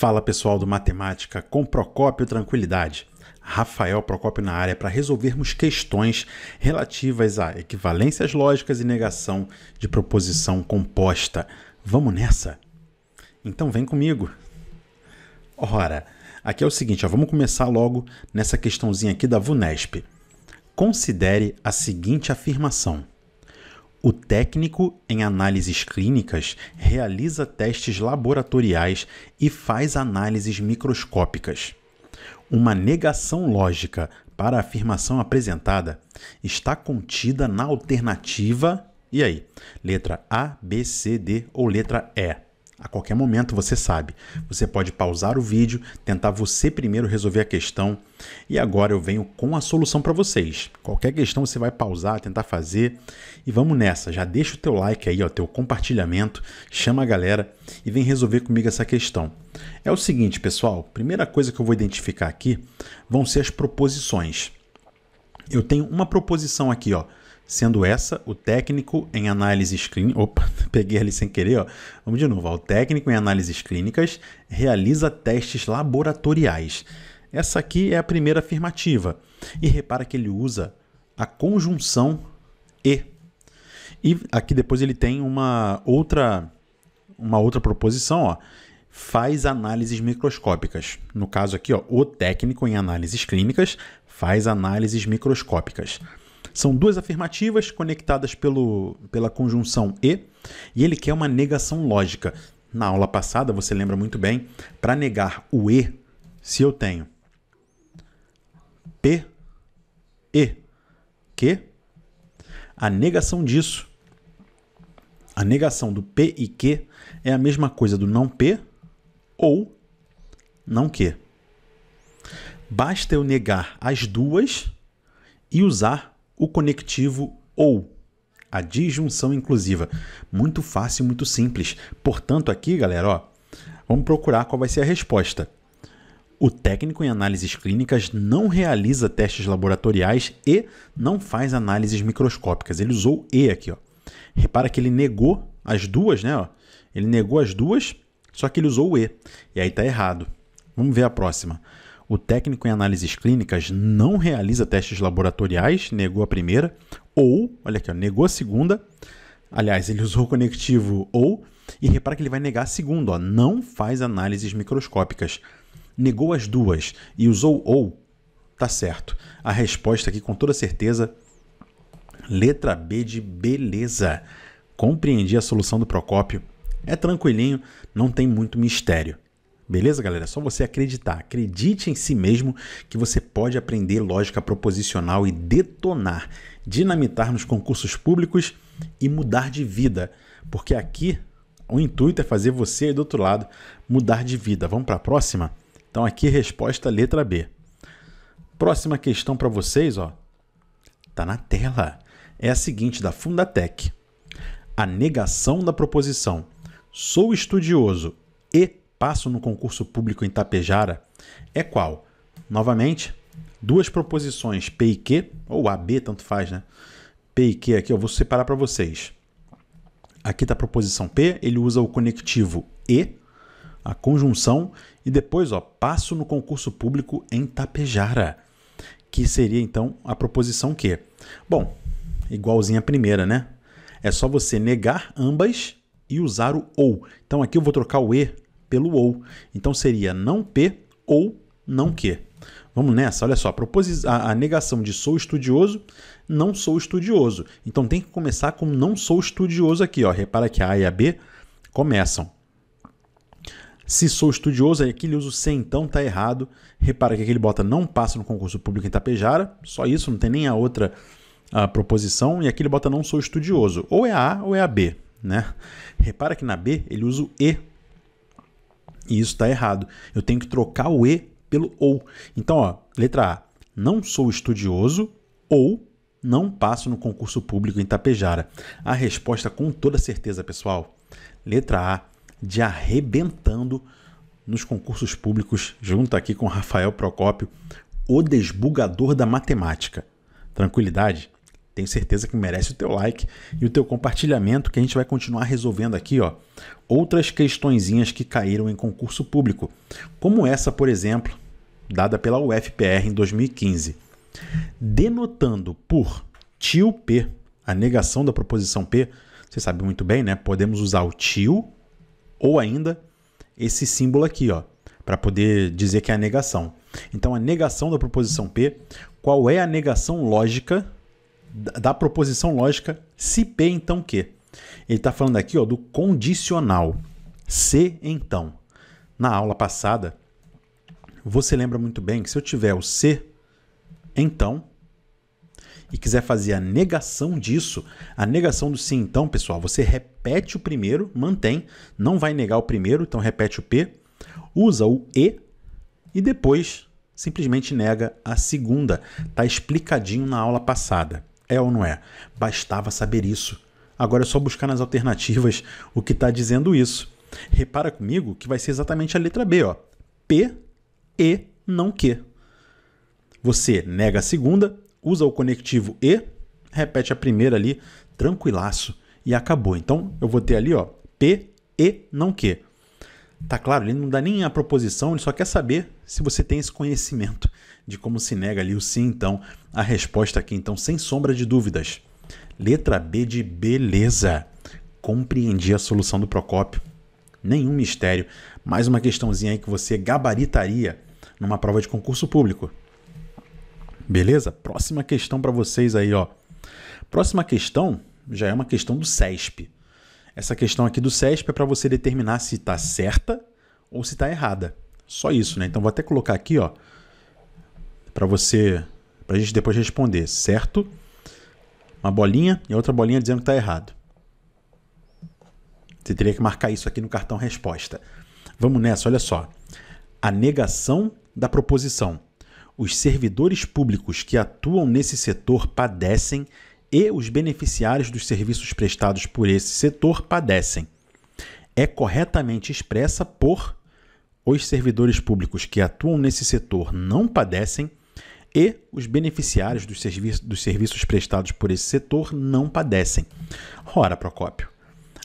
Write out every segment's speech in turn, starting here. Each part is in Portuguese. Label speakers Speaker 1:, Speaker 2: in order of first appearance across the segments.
Speaker 1: Fala pessoal do Matemática com Procópio Tranquilidade. Rafael Procópio na área para resolvermos questões relativas a equivalências lógicas e negação de proposição composta. Vamos nessa? Então vem comigo. Ora, aqui é o seguinte, ó, vamos começar logo nessa questãozinha aqui da VUNESP. Considere a seguinte afirmação. O técnico em análises clínicas realiza testes laboratoriais e faz análises microscópicas. Uma negação lógica para a afirmação apresentada está contida na alternativa. E aí? Letra A, B, C, D ou letra E? A qualquer momento, você sabe. Você pode pausar o vídeo, tentar você primeiro resolver a questão. E agora eu venho com a solução para vocês. Qualquer questão você vai pausar, tentar fazer. E vamos nessa. Já deixa o teu like aí, o teu compartilhamento, chama a galera e vem resolver comigo essa questão. É o seguinte, pessoal. Primeira coisa que eu vou identificar aqui vão ser as proposições. Eu tenho uma proposição aqui, ó sendo essa o técnico em análises clínicas. Opa, peguei ali sem querer, ó. Vamos de novo. O técnico em análises clínicas realiza testes laboratoriais. Essa aqui é a primeira afirmativa. E repara que ele usa a conjunção e. E aqui depois ele tem uma outra uma outra proposição, ó. Faz análises microscópicas. No caso aqui, ó, o técnico em análises clínicas faz análises microscópicas. São duas afirmativas conectadas pelo, pela conjunção e, e ele quer uma negação lógica. Na aula passada, você lembra muito bem, para negar o e, se eu tenho p e que a negação disso, a negação do p e q é a mesma coisa do não p ou não q. Basta eu negar as duas e usar o conectivo ou, a disjunção inclusiva. Muito fácil, muito simples. Portanto, aqui, galera, ó, vamos procurar qual vai ser a resposta. O técnico em análises clínicas não realiza testes laboratoriais e não faz análises microscópicas. Ele usou e aqui, ó. Repara que ele negou as duas, né, ó. Ele negou as duas, só que ele usou o e. E aí tá errado. Vamos ver a próxima. O técnico em análises clínicas não realiza testes laboratoriais, negou a primeira, ou, olha aqui, ó, negou a segunda. Aliás, ele usou o conectivo ou, e repara que ele vai negar a segunda, ó, não faz análises microscópicas. Negou as duas e usou ou, tá certo. A resposta aqui, com toda certeza, letra B de beleza. Compreendi a solução do Procópio. É tranquilinho, não tem muito mistério. Beleza, galera? É só você acreditar. Acredite em si mesmo que você pode aprender lógica proposicional e detonar, dinamitar nos concursos públicos e mudar de vida. Porque aqui o intuito é fazer você aí do outro lado mudar de vida. Vamos para a próxima? Então aqui resposta letra B. Próxima questão para vocês, ó. Tá na tela. É a seguinte da Fundatec. A negação da proposição sou estudioso e passo no concurso público em Tapejara é qual? Novamente, duas proposições P e Q, ou AB, tanto faz, né? P e Q aqui, eu vou separar para vocês. Aqui está a proposição P, ele usa o conectivo E, a conjunção, e depois, ó, passo no concurso público em Tapejara, que seria então a proposição Q. Bom, igualzinha à primeira, né? É só você negar ambas e usar o ou. Então aqui eu vou trocar o E pelo ou. Então seria não P ou não que. Vamos nessa, olha só, a, a negação de sou estudioso, não sou estudioso. Então tem que começar com não sou estudioso aqui, ó. Repara que a A e a B começam. Se sou estudioso, aqui ele usa o se então tá errado. Repara que aqui ele bota não passa no concurso público em Tapejara, só isso, não tem nem a outra a proposição, e aqui ele bota não sou estudioso. Ou é a A ou é a B, né? Repara que na B ele usa o E e isso está errado. Eu tenho que trocar o E pelo ou. Então, ó, letra A, não sou estudioso ou não passo no concurso público em Tapejara. A resposta com toda certeza, pessoal. Letra A, de arrebentando nos concursos públicos, junto aqui com Rafael Procópio, o desbugador da matemática. Tranquilidade? Tenho certeza que merece o teu like e o teu compartilhamento, que a gente vai continuar resolvendo aqui, ó, outras questõezinhas que caíram em concurso público, como essa, por exemplo, dada pela UFPR em 2015, denotando por tio P a negação da proposição P. Você sabe muito bem, né? Podemos usar o tio ou ainda esse símbolo aqui, ó, para poder dizer que é a negação. Então, a negação da proposição P, qual é a negação lógica da proposição lógica se P então Q. Ele está falando aqui ó, do condicional. Se então. Na aula passada, você lembra muito bem que se eu tiver o se então e quiser fazer a negação disso, a negação do se então, pessoal, você repete o primeiro, mantém, não vai negar o primeiro, então repete o P, usa o E e depois simplesmente nega a segunda. Está explicadinho na aula passada. É ou não é? Bastava saber isso. Agora é só buscar nas alternativas o que está dizendo isso. Repara comigo que vai ser exatamente a letra B, ó. P, E, não Q. Você nega a segunda, usa o conectivo E, repete a primeira ali, tranquilaço, e acabou. Então, eu vou ter ali, ó, P, E, não Q. Tá claro, ele não dá nem a proposição, ele só quer saber se você tem esse conhecimento de como se nega ali o sim, então, a resposta aqui, então, sem sombra de dúvidas. Letra B de beleza. Compreendi a solução do Procópio. Nenhum mistério. Mais uma questãozinha aí que você gabaritaria numa prova de concurso público. Beleza? Próxima questão para vocês aí, ó. Próxima questão já é uma questão do CESP. Essa questão aqui do CESP é para você determinar se está certa ou se está errada. Só isso, né? Então vou até colocar aqui, ó, para você, para a gente depois responder, certo? Uma bolinha e outra bolinha dizendo que está errado. Você teria que marcar isso aqui no cartão resposta. Vamos nessa, olha só. A negação da proposição. Os servidores públicos que atuam nesse setor padecem e os beneficiários dos serviços prestados por esse setor padecem. É corretamente expressa por os servidores públicos que atuam nesse setor não padecem e os beneficiários dos, servi dos serviços prestados por esse setor não padecem. Ora, Procópio,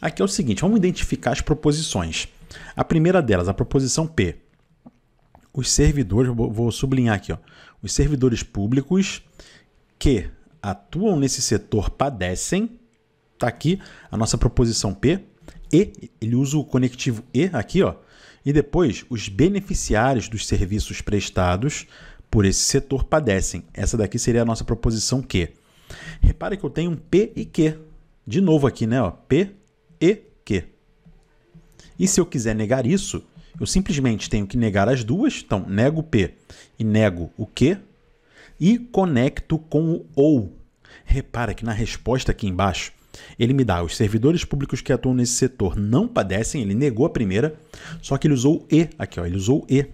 Speaker 1: aqui é o seguinte: vamos identificar as proposições. A primeira delas, a proposição P. Os servidores, vou sublinhar aqui, ó, os servidores públicos que atuam nesse setor padecem, tá aqui a nossa proposição P, e ele usa o conectivo E aqui, ó, e depois os beneficiários dos serviços prestados por esse setor padecem. Essa daqui seria a nossa proposição Q. Repare que eu tenho um P e Q. De novo aqui, né? P e Q. E se eu quiser negar isso, eu simplesmente tenho que negar as duas. Então, nego P e nego o Q. E conecto com o OU. Repara que na resposta aqui embaixo, ele me dá os servidores públicos que atuam nesse setor não padecem. Ele negou a primeira, só que ele usou E aqui, ó, ele usou E.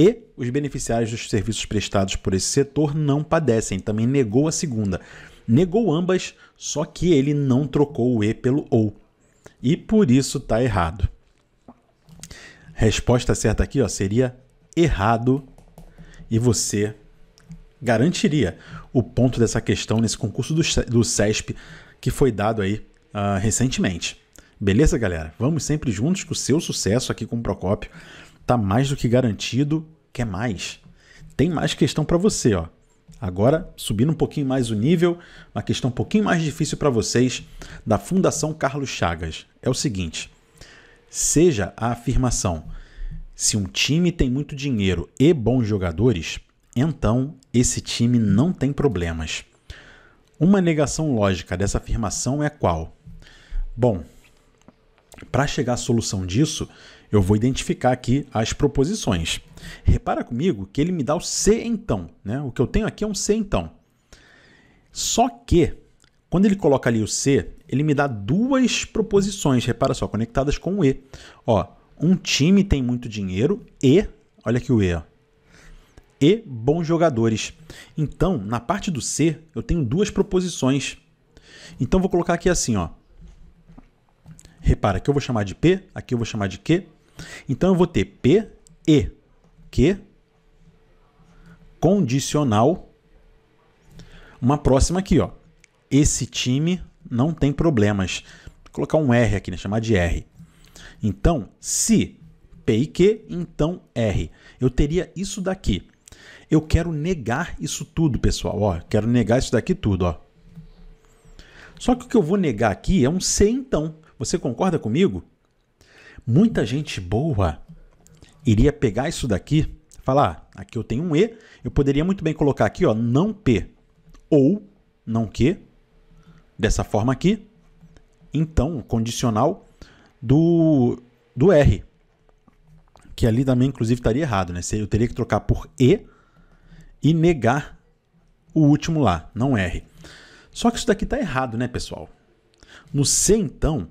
Speaker 1: E os beneficiários dos serviços prestados por esse setor não padecem, também negou a segunda. Negou ambas, só que ele não trocou o E pelo OU. E por isso está errado. Resposta certa aqui ó, seria errado e você garantiria o ponto dessa questão nesse concurso do, do CESP que foi dado aí uh, recentemente. Beleza, galera? Vamos sempre juntos com o seu sucesso aqui com o Procópio tá mais do que garantido, quer mais. Tem mais questão para você, ó. Agora, subindo um pouquinho mais o nível, uma questão um pouquinho mais difícil para vocês da Fundação Carlos Chagas. É o seguinte: seja a afirmação se um time tem muito dinheiro e bons jogadores, então esse time não tem problemas. Uma negação lógica dessa afirmação é qual? Bom, para chegar à solução disso, eu vou identificar aqui as proposições. Repara comigo que ele me dá o se então, né? O que eu tenho aqui é um se então. Só que quando ele coloca ali o se, ele me dá duas proposições, repara só, conectadas com o e. Ó, um time tem muito dinheiro e, olha aqui o e, ó, e bons jogadores. Então, na parte do C, eu tenho duas proposições. Então, vou colocar aqui assim, ó. Repara, que eu vou chamar de P, aqui eu vou chamar de Q, então eu vou ter P, E, Q, condicional, uma próxima aqui, ó. Esse time não tem problemas. Vou colocar um R aqui, né? chamar de R. Então, se P e Q, então R. Eu teria isso daqui. Eu quero negar isso tudo, pessoal. Ó, quero negar isso daqui tudo. Ó. Só que o que eu vou negar aqui é um C, então. Você concorda comigo? muita gente boa iria pegar isso daqui, falar, ah, aqui eu tenho um E, eu poderia muito bem colocar aqui, ó, não P ou não Q, dessa forma aqui, então condicional do, do R, que ali também inclusive estaria errado, né? Eu teria que trocar por E e negar o último lá, não R. Só que isso daqui está errado, né, pessoal? No C, então,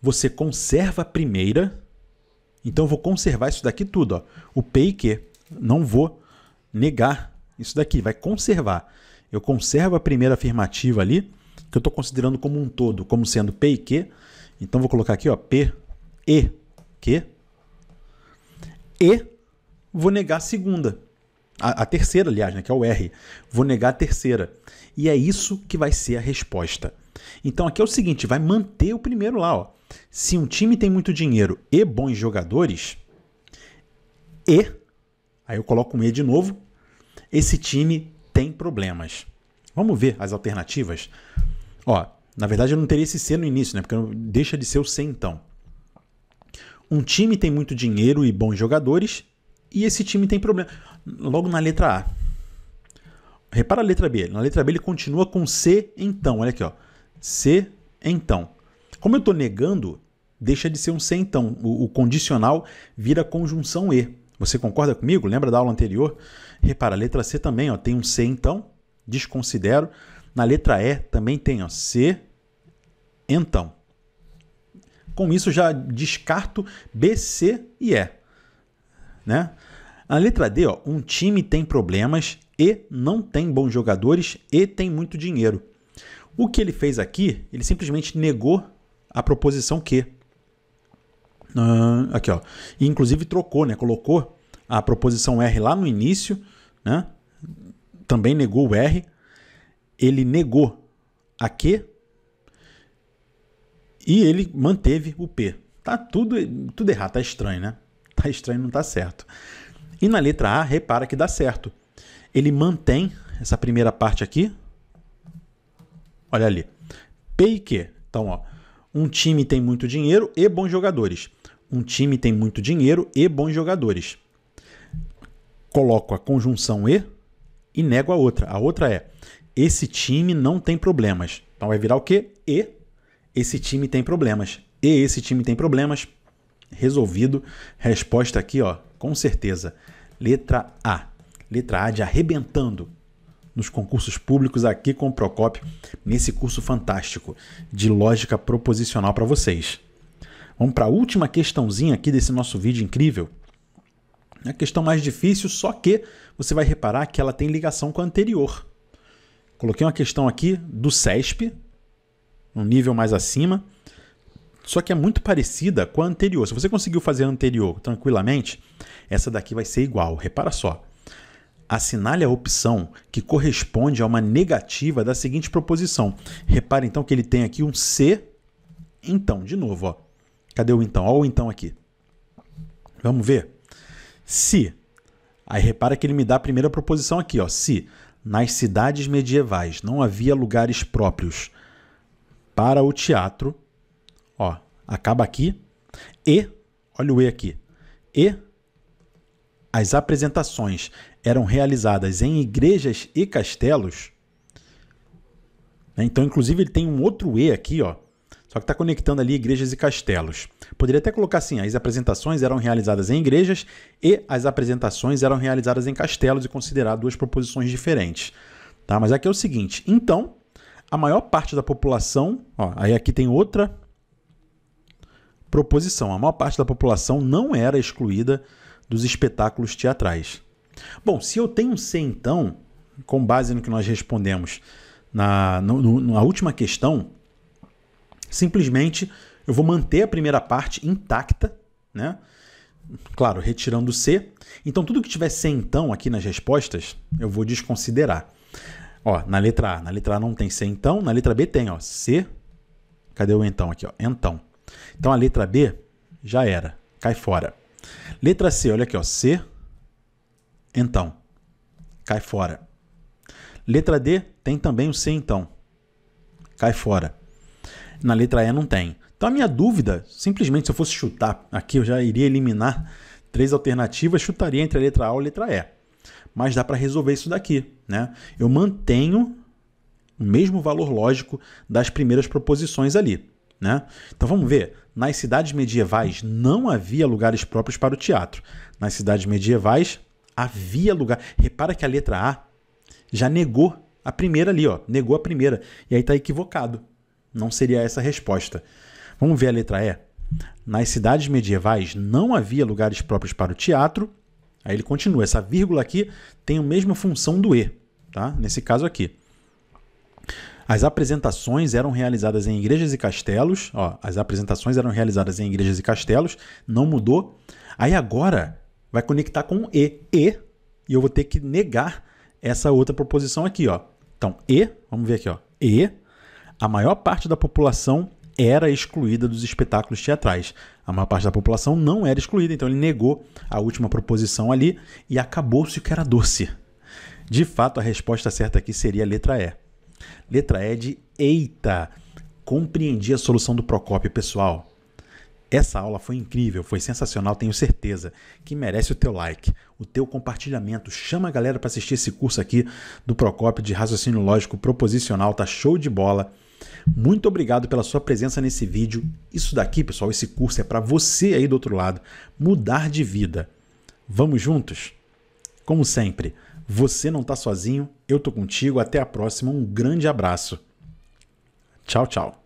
Speaker 1: você conserva a primeira. Então eu vou conservar isso daqui tudo. Ó. O P e q. não vou negar isso daqui, vai conservar. Eu conservo a primeira afirmativa ali, que eu estou considerando como um todo, como sendo P e Q. Então vou colocar aqui, ó, P, E, Q. E vou negar a segunda. A, a terceira, aliás, né, que é o R. Vou negar a terceira. E é isso que vai ser a resposta. Então aqui é o seguinte, vai manter o primeiro lá, ó. Se um time tem muito dinheiro e bons jogadores, e aí eu coloco um e de novo, esse time tem problemas. Vamos ver as alternativas. Ó, na verdade eu não teria esse C no início, né? Porque deixa de ser o C então. Um time tem muito dinheiro e bons jogadores, e esse time tem problema. Logo na letra A. Repara a letra B. Na letra B ele continua com c então. Olha aqui, ó. c então. Como eu estou negando, deixa de ser um c então. O, o condicional vira conjunção E. Você concorda comigo? Lembra da aula anterior? Repara, a letra C também ó, tem um c então. Desconsidero. Na letra E também tem ó, c então. Com isso já descarto B, C e E. Né? Na letra D, ó, um time tem problemas e não tem bons jogadores e tem muito dinheiro. O que ele fez aqui, ele simplesmente negou a proposição Q. Uh, ah, aqui, ó. E, inclusive trocou, né? Colocou a proposição R lá no início, né? Também negou o R. Ele negou a Q e ele manteve o P. Tá tudo, tudo errado, tá estranho, né? Tá estranho, não tá certo. E na letra A, repara que dá certo ele mantém essa primeira parte aqui. Olha ali. P Então, ó, um time tem muito dinheiro e bons jogadores. Um time tem muito dinheiro e bons jogadores. Coloco a conjunção e e nego a outra. A outra é: esse time não tem problemas. Então vai virar o quê? E esse time tem problemas. E esse time tem problemas. Resolvido. Resposta aqui, ó, com certeza. Letra A letra A de arrebentando nos concursos públicos aqui com o Procópio, nesse curso fantástico de lógica proposicional para vocês. Vamos para a última questãozinha aqui desse nosso vídeo incrível. É a questão mais difícil, só que você vai reparar que ela tem ligação com a anterior. Coloquei uma questão aqui do CESP, um nível mais acima, só que é muito parecida com a anterior. Se você conseguiu fazer a anterior tranquilamente, essa daqui vai ser igual. Repara só assinale a opção que corresponde a uma negativa da seguinte proposição. Repare então que ele tem aqui um se, então, de novo, ó. Cadê o então? Olha o então aqui. Vamos ver. Se, aí repara que ele me dá a primeira proposição aqui, ó. Se nas cidades medievais não havia lugares próprios para o teatro, ó, acaba aqui. E, olha o e aqui. E as apresentações eram realizadas em igrejas e castelos. Né? Então, inclusive, ele tem um outro E aqui, ó. Só que está conectando ali igrejas e castelos. Poderia até colocar assim: as apresentações eram realizadas em igrejas e as apresentações eram realizadas em castelos e considerar duas proposições diferentes. Tá? Mas aqui é o seguinte: então, a maior parte da população, ó, aí aqui tem outra proposição: a maior parte da população não era excluída dos espetáculos teatrais. Bom, se eu tenho C, então, com base no que nós respondemos na, no, na última questão, simplesmente eu vou manter a primeira parte intacta, né? Claro, retirando o C. Então, tudo que tiver C, então, aqui nas respostas, eu vou desconsiderar. Ó, na letra A. Na letra A não tem C, então. Na letra B tem, ó, C. Cadê o então aqui, ó? Então. Então, a letra B já era. Cai fora. Letra C, olha aqui, ó. C, então. Cai fora. Letra D tem também o C então. Cai fora. Na letra E não tem. Então a minha dúvida, simplesmente se eu fosse chutar aqui, eu já iria eliminar três alternativas, chutaria entre a letra A ou a letra E. Mas dá para resolver isso daqui, né? Eu mantenho o mesmo valor lógico das primeiras proposições ali, né? Então vamos ver. Nas cidades medievais não havia lugares próprios para o teatro. Nas cidades medievais havia lugar. Repara que a letra A já negou a primeira ali, ó, negou a primeira. E aí está equivocado. Não seria essa a resposta. Vamos ver a letra E. Nas cidades medievais não havia lugares próprios para o teatro. Aí ele continua. Essa vírgula aqui tem a mesma função do E, tá? Nesse caso aqui. As apresentações eram realizadas em igrejas e castelos. Ó, as apresentações eram realizadas em igrejas e castelos. Não mudou. Aí agora vai conectar com E. E, e eu vou ter que negar essa outra proposição aqui, ó. Então, E, vamos ver aqui, ó. E, a maior parte da população era excluída dos espetáculos teatrais. A maior parte da população não era excluída, então ele negou a última proposição ali e acabou-se o que era doce. De fato, a resposta certa aqui seria a letra E. Letra E é de eita! Compreendi a solução do Procópio, pessoal. Essa aula foi incrível, foi sensacional, tenho certeza que merece o teu like, o teu compartilhamento. Chama a galera para assistir esse curso aqui do Procopio de raciocínio lógico proposicional, tá show de bola. Muito obrigado pela sua presença nesse vídeo. Isso daqui, pessoal, esse curso é para você aí do outro lado mudar de vida. Vamos juntos? Como sempre, você não está sozinho, eu tô contigo. Até a próxima, um grande abraço. Tchau, tchau.